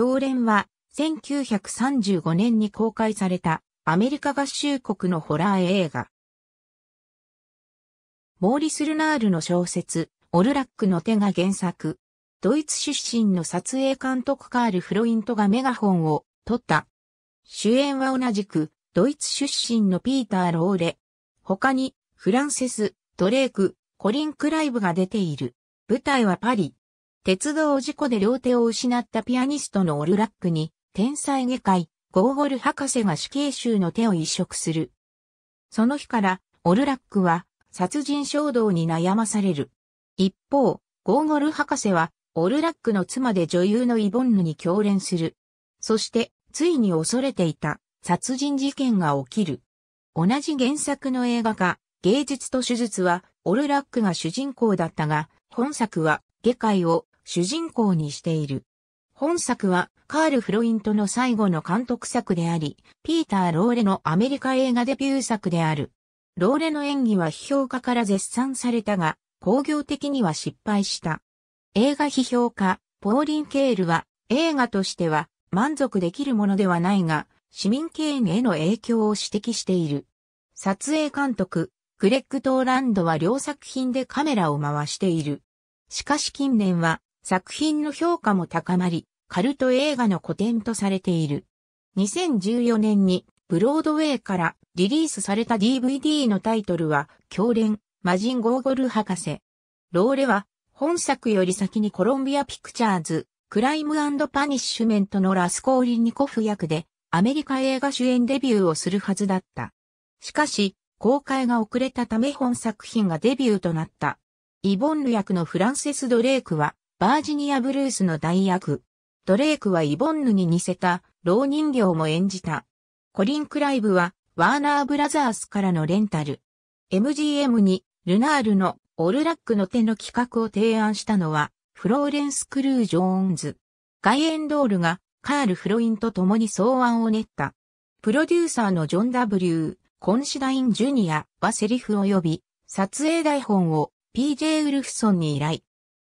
教連は、1935年に公開されたアメリカ合衆国のホラー映画。モーリス・ルナールの小説、オルラックの手が原作。ドイツ出身の撮影監督カール・フロイントがメガホンを取った。主演は同じく、ドイツ出身のピーター・ローレ。他に、フランセス、ドレーク、コリン・クライブが出ている。舞台はパリ。鉄道事故で両手を失ったピアニストのオルラックに、天才外科医、ゴーゴル博士が死刑囚の手を移植する。その日から、オルラックは、殺人衝動に悩まされる。一方、ゴーゴル博士は、オルラックの妻で女優のイボンヌに共連する。そして、ついに恐れていた、殺人事件が起きる。同じ原作の映画化、芸術と手術は、オルラックが主人公だったが、本作は、外界を主人公にしている。本作はカール・フロイントの最後の監督作であり、ピーター・ローレのアメリカ映画デビュー作である。ローレの演技は批評家から絶賛されたが、工業的には失敗した。映画批評家、ポーリン・ケールは、映画としては満足できるものではないが、市民権への影響を指摘している。撮影監督、クレッグ・トーランドは両作品でカメラを回している。しかし近年は作品の評価も高まり、カルト映画の古典とされている。2014年にブロードウェイからリリースされた DVD のタイトルは、狂連、魔人ゴーゴル博士。ローレは、本作より先にコロンビアピクチャーズ、クライムパニッシュメントのラスコーリニコフ役で、アメリカ映画主演デビューをするはずだった。しかし、公開が遅れたため本作品がデビューとなった。イボンヌ役のフランセス・ドレイクは、バージニア・ブルースの代役。ドレイクはイボンヌに似せた、老人形も演じた。コリン・クライブは、ワーナー・ブラザースからのレンタル。MGM に、ルナールの、オルラックの手の企画を提案したのは、フローレンス・クルー・ジョーンズ。ガイエンドールが、カール・フロインと共に草案を練った。プロデューサーのジョン・ W・ コンシダイン・ジュニアはセリフを呼び、撮影台本を PJ・ ウルフソンに依頼。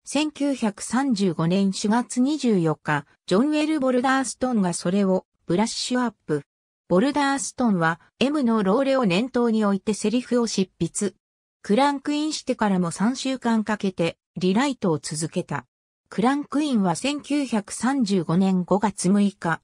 1935年4月24日、ジョン・ウェル・ボルダーストンがそれをブラッシュアップ。ボルダーストンは M のローレを念頭に置いてセリフを執筆。クランクインしてからも3週間かけてリライトを続けた。クランクインは1935年5月6日。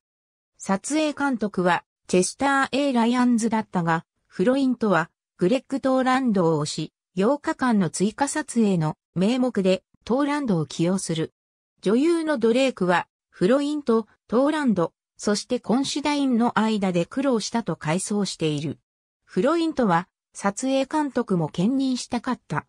撮影監督はチェスター・ A・ ライアンズだったが、フロイントはグレッグ・トーランドを押し、8日間の追加撮影の名目でトーランドを起用する。女優のドレークは、フロインとトーランド、そしてコンシダインの間で苦労したと回想している。フロインとは、撮影監督も兼任したかった。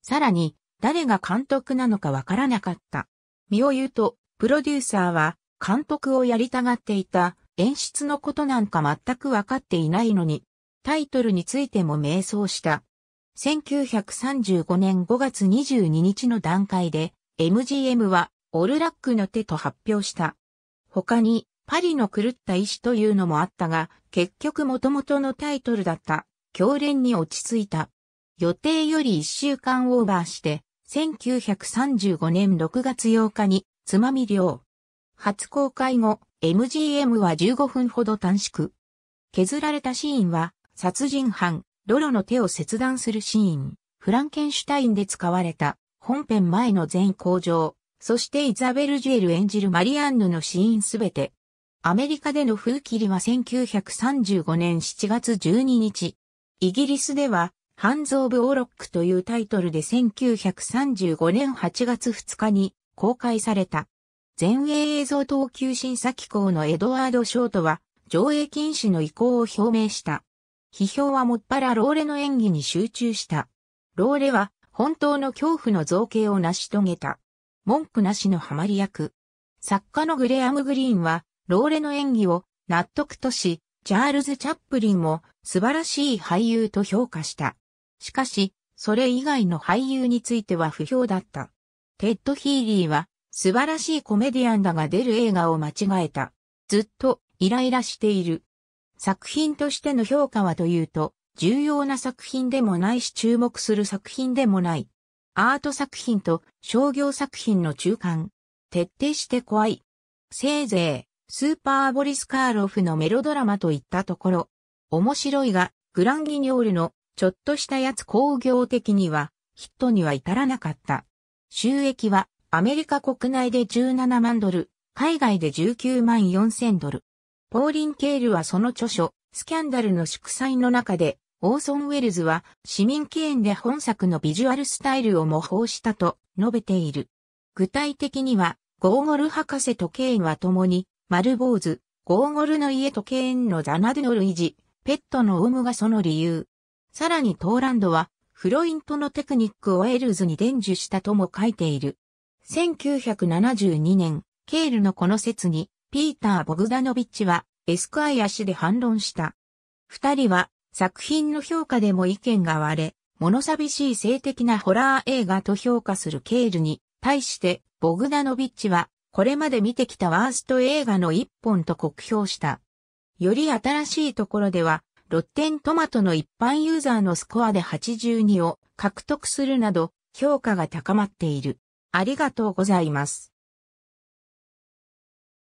さらに、誰が監督なのかわからなかった。身を言うと、プロデューサーは、監督をやりたがっていた、演出のことなんか全くわかっていないのに、タイトルについても迷走した。1935年5月22日の段階で MGM はオルラックの手と発表した。他にパリの狂った意志というのもあったが、結局元々のタイトルだった狂連に落ち着いた。予定より1週間オーバーして、1935年6月8日につまみ量。初公開後、MGM は15分ほど短縮。削られたシーンは殺人犯、ロロの手を切断するシーン、フランケンシュタインで使われた本編前の全工場、そしてイザベル・ジュエル演じるマリアンヌのシーンすべて。アメリカでの風切りは1935年7月12日。イギリスでは、ハンズ・オブ・オーロックというタイトルで1935年8月2日に公開された。全英映像等級審査機構のエドワード・ショートは、上映禁止の意向を表明した。批評はもっぱらローレの演技に集中した。ローレは本当の恐怖の造形を成し遂げた。文句なしのハマり役。作家のグレアム・グリーンは、ローレの演技を納得とし、チャールズ・チャップリンも素晴らしい俳優と評価した。しかし、それ以外の俳優については不評だった。テッド・ヒーリーは、素晴らしいコメディアンだが出る映画を間違えた。ずっとイライラしている。作品としての評価はというと、重要な作品でもないし注目する作品でもない。アート作品と商業作品の中間。徹底して怖い。せいぜい、スーパーボリスカーロフのメロドラマといったところ。面白いが、グランギニョールのちょっとしたやつ工業的には、ヒットには至らなかった。収益はアメリカ国内で17万ドル、海外で19万4千ドル。ポーリン・ケールはその著書、スキャンダルの祝祭の中で、オーソン・ウェルズは市民敬遠で本作のビジュアルスタイルを模倣したと述べている。具体的には、ゴーゴル博士とケーンは共に、丸坊主、ゴーゴルの家とケーンのザナドゥル類似、ペットの有無がその理由。さらにトーランドは、フロイントのテクニックをエルズに伝授したとも書いている。1972年、ケールのこの説に、ピーター・ボグダノビッチは、エスクアイア氏で反論した。二人は、作品の評価でも意見が割れ、物寂しい性的なホラー映画と評価するケールに、対して、ボグダノビッチは、これまで見てきたワースト映画の一本と酷評した。より新しいところでは、ロッテントマトの一般ユーザーのスコアで82を獲得するなど、評価が高まっている。ありがとうございます。